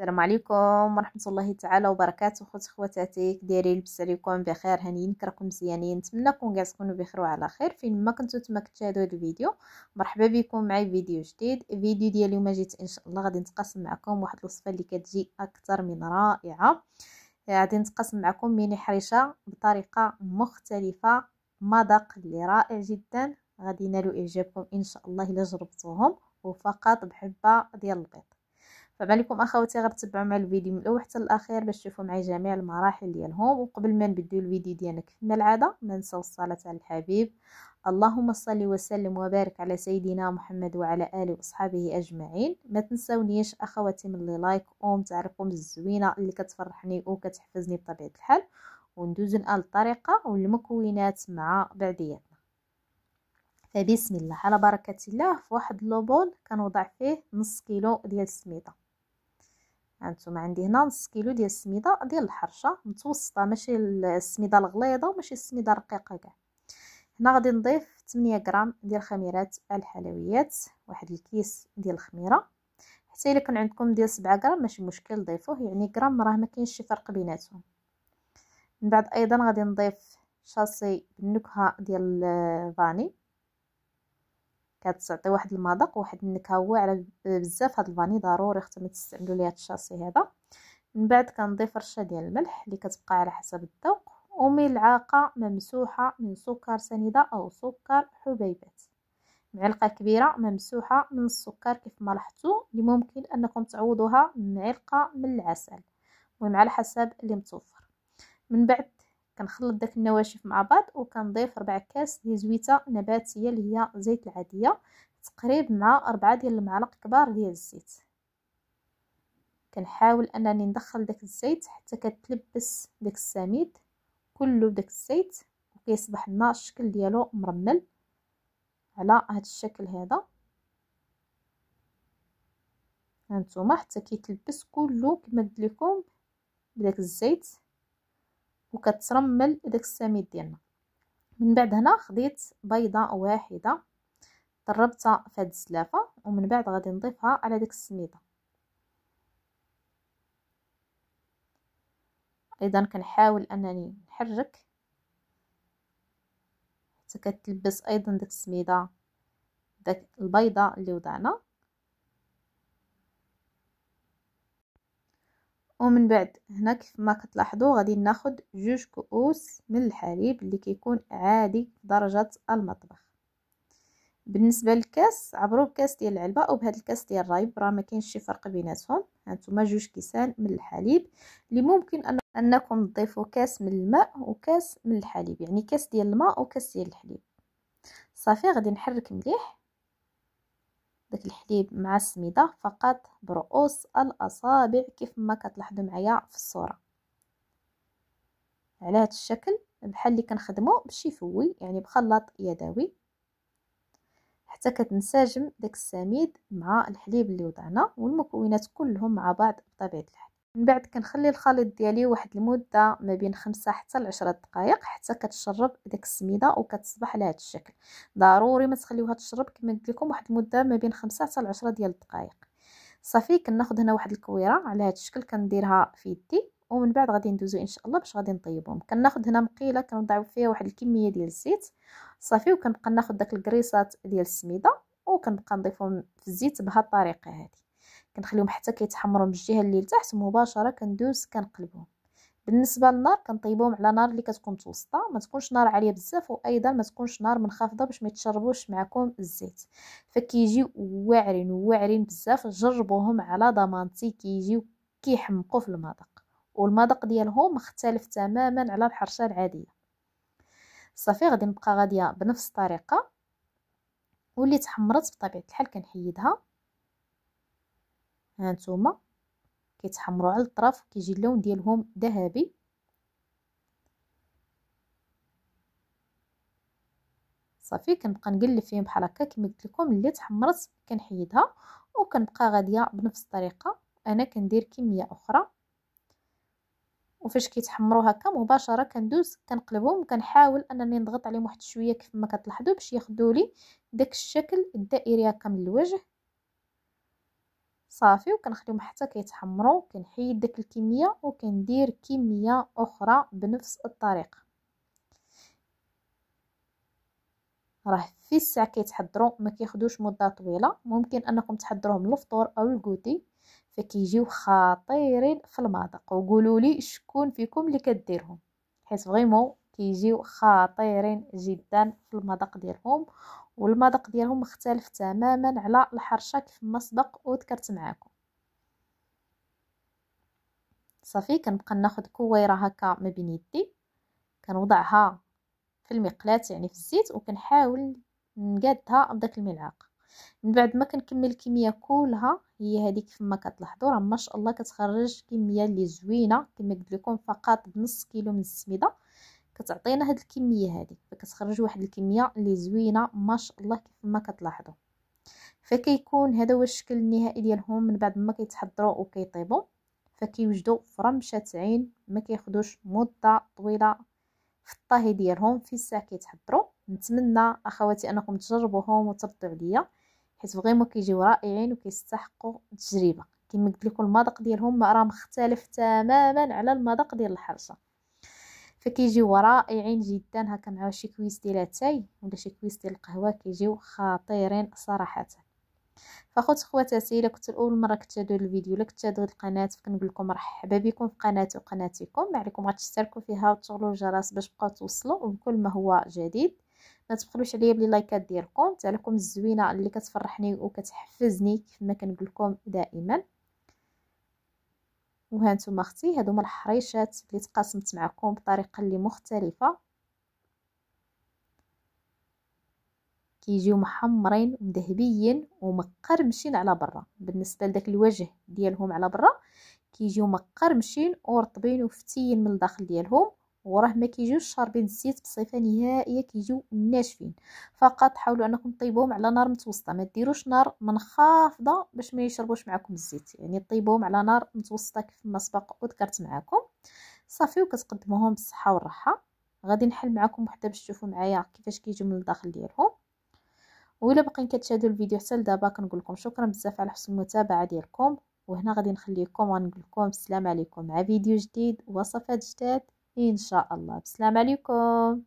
السلام عليكم ورحمه الله تعالى وبركاته خوت خواتاتي دايرين لبس عليكم بخير هانيين كراكم مزيانين نتمنى كاع تكونوا بخير وعلى خير فين ما كنتو تما كتشاهدوا هذا الفيديو مرحبا بكم معي فيديو جديد فيديو ديال اليوم جيت ان شاء الله غادي نتقاسم معكم واحد الوصفه اللي كتجي اكثر من رائعه غادي نتقاسم معكم ميني حريشه بطريقه مختلفه مذاق اللي رائع جدا غادي ينالوا اعجابكم ان شاء الله الا جربتوهم وفقط بحبه ديال البيض فما اخواتي غير تبعوا مع الفيديو من الاول حتى الاخير باش تشوفوا معايا جميع المراحل ديالهم وقبل ما نبداو الفيديو ديالنا كما العاده ما ننساو الصلاه على الحبيب اللهم صل وسلم وبارك على سيدنا محمد وعلى اله واصحابه اجمعين ما تنساونيش اخواتي من لي لايك او تعرفكم الزوينه اللي كتفرحني وكتحفزني بطبيعه الحال وندوزو الان الطريقه والمكونات مع بعضياتنا فبسم الله على بركة الله في واحد لوبول كنوضع فيه نص كيلو ديال السميدة هانتوما عندي هنا نص كيلو ديال السميده ديال الحرشه متوسطه ماشي السميده الغليظه وماشي السميده الرقيقه كاع هنا غادي نضيف 8 غرام ديال خميرات الحلويات واحد الكيس ديال الخميره حتى الا كان عندكم ديال 7 غرام ماشي مشكل ضيفوه يعني غرام راه ما كاينش شي فرق بيناتهم من بعد ايضا غادي نضيف شاصي بالنكهه ديال الفاني آه، كتعطي واحد المذاق وواحد النكهه واعره بزاف هاد الفاني ضروري حتى ما تستعملوا ليها الشاصي هذا من بعد كنضيف رشه ديال الملح اللي كتبقى على حسب الذوق وملعقه ممسوحه من سكر سنيده او سكر حبيبات معلقه كبيره ممسوحه من السكر كيف ما لاحظتوا اللي ممكن انكم تعوضوها بمعلقه من العسل ومع على حسب اللي متوفر من بعد كنخلط داك النواشف مع بعض وكنضيف ربع كاس ديال زويته نباتيه اللي هي زيت العاديه تقريب مع أربعة ديال المعالق كبار ديال الزيت كنحاول انني ندخل داك الزيت حتى كتلبس داك السميد كله داك الزيت وكيصبح لنا الشكل ديالو مرمل على هذا الشكل هذا هانتوما حتى كيتلبس كله كما قلت لكم بداك الزيت وكترمل داك السميد ديالنا من بعد هنا خديت بيضه واحده ضربتها في هاد السلافه ومن بعد غادي نضيفها على داك السميده ايضا كنحاول انني نحرك حتى كتلبس ايضا داك السميده داك البيضه اللي وضعنا ومن بعد هنا كيف ما كتلاحظوا غادي ناخد جوج كؤوس من الحليب اللي كيكون عادي درجة المطبخ بالنسبه للكاس عبروا بكاس ديال العلبه او بهذا الكاس ديال الرايب راه ما كاينش شي فرق بيناتهم هانتوما جوج كيسان من الحليب اللي ممكن أن انكم تضيفوا كاس من الماء وكاس من الحليب يعني كاس ديال الماء وكاس ديال الحليب صافي غادي نحرك مليح داك الحليب مع السميده فقط برؤوس الاصابع كيف ما كتلاحظوا معايا في الصوره على هذا الشكل بحال اللي كنخدمو بالشيفوي يعني بخلاط يدوي حتى كتنسجم داك السميد مع الحليب اللي وضعنا والمكونات كلهم مع بعض بطبيعه الحال من بعد كنخلي الخليط ديالي واحد المده ما بين خمسة حتى لعشرة دقائق حتى كتشرب داك السميده وكتصبح على هذا الشكل ضروري ما تخليوها تشرب كما قلت لكم واحد المده ما بين خمسة حتى لعشرة ديال الدقائق صافي كناخذ هنا واحد الكويره على هذا الشكل كنديرها في يدي ومن بعد غادي ندوزو ان شاء الله باش غادي نطيبهم كناخذ هنا مقيله كنوضع فيها واحد الكميه ديال الزيت صافي وكنبقى ناخذ داك الكريسات ديال السميده وكنبقى نضيفهم في الزيت بهاد الطريقه هذه كنخليهم حتى كيتحمروا من الجهه اللي لتحت مباشره كندوز كنقلبهم بالنسبه للنار كنطيبوهم على نار اللي كتكون متوسطه ما تكونش نار عاليه بزاف وايضا ما تكونش نار منخفضه باش ما يتشربوش معكم الزيت فكيجيو واعرين واعرين بزاف جربوهم على ضمانتي كيجيو كيحمقوا في المذاق والمذاق ديالهم مختلف تماما على الحرشه العاديه صافي غادي نبقى غاديه بنفس الطريقه واللي تحمرت بطبيعه الحال كنحيدها هانتوما كيتحمروا على الطرف كيجي اللون ديالهم ذهبي صافي كنبقى نقلب فيهم بحال هكا كما قلت لكم اللي تحمرت كنحيدها وكنبقى غاديه بنفس الطريقه انا كندير كميه اخرى وفاش كيتحمروا هكا مباشره كندوز كنقلبهم كنحاول انني نضغط عليهم واحد شويه كيف ما كتلاحظوا باش ياخذوا لي داك الشكل الدائري هكا من الوجه صافي وكنخليهم حتى كيتحمروا كنحيد داك الكميه وكندير كميه اخرى بنفس الطريقه راه في الساعه كيتحضروا ما كياخذوش مده طويله ممكن انكم تحضروهم للفطور او الكوتي فكيجيو خطيرين في المذاق وقولوا لي شكون فيكم اللي كديرهم حيت فريمون كيجيو خطيرين جدا في المذاق ديالهم والمذاق ديالهم مختلف تماما على الحرشه كيف ما سبق وذكرت معاكم صافي كنبقى ناخذ كويره هكا ما بين يدي كنوضعها في المقلاة يعني في الزيت وكنحاول نقادها بداك الملعقه من بعد ما كنكمل الكميه كلها هي هذيك كما كتلاحظوا راه ما شاء الله كتخرج كميه اللي زوينه كما قلت لكم فقط بنص كيلو من السميده كتعطينا هاد الكميه هادي فكتخرج واحد الكميه اللي زوينه ما شاء الله كيف ما كتلاحظوا فكيكون هذا هو الشكل النهائي ديالهم من بعد ما كيتحضروا وكيطيبوا فكيوجدوا فرمشه عين ما كياخذوش مده طويله في الطهي ديالهم في الساعه كيتحضروا نتمنى اخواتي انكم تجربوهم وتردوا عليا حيت فريمون كيجيو رائعين وكيستحقوا التجربه كما قلت لكم المذاق ديالهم راه مختلف تماما على المذاق ديال الحرشه فكيجيو رائعين جدا هكا مع شي كويس ديال التاي ولا شي كويس ديال القهوه كيجيو خطيرين صراحه فخوت خواتاتي الا كنت اول مره كتشاهدوا الفيديو الا كتشاهدوا القناه فكنقول لكم مرحبا بكم في قناتي وقناتكم ما عليكم غتشتركوا فيها وتشغلوا الجرس باش تبقاو توصلوا بكل ما هو جديد ما تبخلوش عليا بلي لايكات ديالكم تاع لكم الزوينه اللي كتفرحني وكتحفزني كما كنقول لكم دائما وهانتوما اختي هادو هما الحريشات اللي تقاسمت معكم بطريقه اللي مختلفه كيجيو محمرين ومذهبيين ومقرمشين على برا بالنسبه لداك الوجه ديالهم على برا كيجيو مقرمشين ورطبين وفتيين من الداخل ديالهم وراه ما كيجيوش شاربين الزيت بصفه نهائيه كيجيو ناشفين فقط حاولوا انكم طيبوهم على نار متوسطه ما ديروش نار منخفضه باش ما يشربوش معكم الزيت يعني طيبوهم على نار متوسطه كيف ما سبق وذكرت معكم صافي وكتقدموهم بالصحه والراحه غادي نحل معكم وحده باش تشوفوا معايا كيفاش كيجيو من الداخل ديالهم وإلا باقيين كتشاهدوا الفيديو حتى لدابا كنقول لكم شكرا بزاف على حسن المتابعه ديالكم وهنا غادي نخليكم ونقول لكم السلام عليكم مع فيديو جديد وصفات جداد إن شاء الله بسلام عليكم